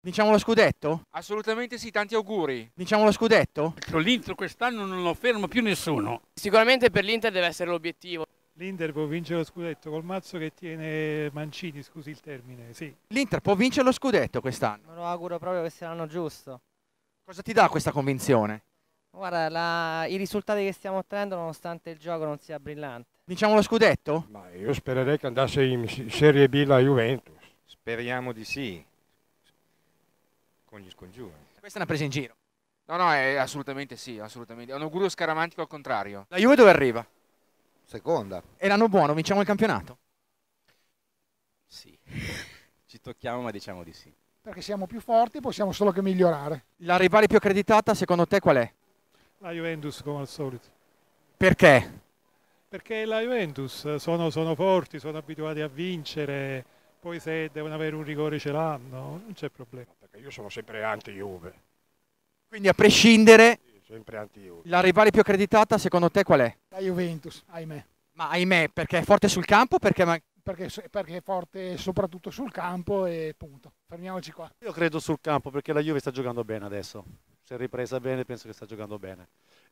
Diciamo lo scudetto? Assolutamente sì, tanti auguri. Diciamo lo scudetto? Ecco, L'Inter quest'anno non lo ferma più nessuno. Sicuramente per l'Inter deve essere l'obiettivo. L'Inter può vincere lo scudetto col mazzo che tiene Mancini, scusi il termine, sì. L'Inter può vincere lo scudetto quest'anno? Me lo auguro proprio che sia l'anno giusto. Cosa ti dà questa convinzione? Guarda, la... i risultati che stiamo ottenendo nonostante il gioco non sia brillante. Diciamo lo scudetto? Ma io spererei che andasse in Serie B la Juventus. Speriamo di sì con gli scongiuri. Questa è una presa in giro. No, no, è assolutamente sì, assolutamente. È un augurio scaramantico al contrario. La Juve dove arriva? Seconda. E l'anno buono, vinciamo il campionato? Sì. Ci tocchiamo, ma diciamo di sì. Perché siamo più forti, possiamo solo che migliorare. La rivale più accreditata, secondo te, qual è? La Juventus, come al solito. Perché? Perché la Juventus eh, sono, sono forti, sono abituati a vincere poi se devono avere un rigore ce l'hanno, non c'è problema. Perché io sono sempre anti-Juve. Quindi a prescindere, la rivale più accreditata secondo te qual è? La Juventus, ahimè. Ma ahimè, perché è forte sul campo? Perché, ma... perché, perché è forte soprattutto sul campo e punto. Fermiamoci qua. Io credo sul campo perché la Juve sta giocando bene adesso. Si è ripresa bene, penso che sta giocando bene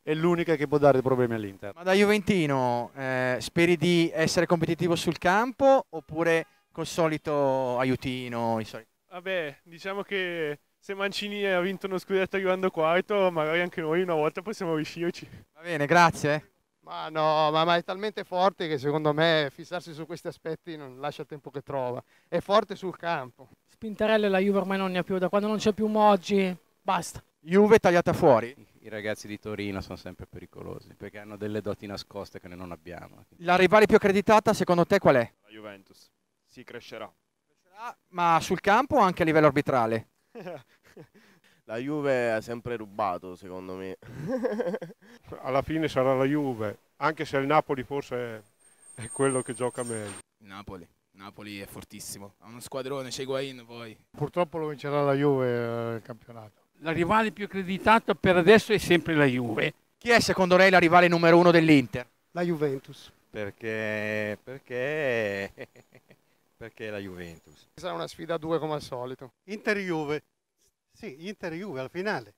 è l'unica che può dare problemi all'Inter. Ma da Juventino eh, speri di essere competitivo sul campo oppure col solito aiutino. Solito. Vabbè, diciamo che se Mancini ha vinto uno scudetto arrivando quarto, magari anche noi una volta possiamo riuscirci. Va bene, grazie. Eh. Ma no, ma, ma, è talmente forte che secondo me fissarsi su questi aspetti non lascia il tempo che trova. È forte sul campo. Spintarelle la Juve ormai non ne ha più, da quando non c'è più Moggi, basta. Juve tagliata fuori. I ragazzi di Torino sono sempre pericolosi perché hanno delle doti nascoste che noi non abbiamo. La rivale più accreditata secondo te qual è? La Juventus. Sì, crescerà. crescerà ma sul campo o anche a livello arbitrale? la Juve ha sempre rubato, secondo me. Alla fine sarà la Juve, anche se il Napoli forse è quello che gioca meglio. Napoli. Napoli è fortissimo, ha uno squadrone, c'è Higuain poi. Purtroppo lo vincerà la Juve eh, il campionato. La rivale più accreditata per adesso è sempre la Juve. Chi è secondo lei la rivale numero uno dell'Inter? La Juventus. Perché, perché che è la Juventus. Sarà una sfida a due come al solito. Inter-Juve, sì, Inter-Juve alla finale.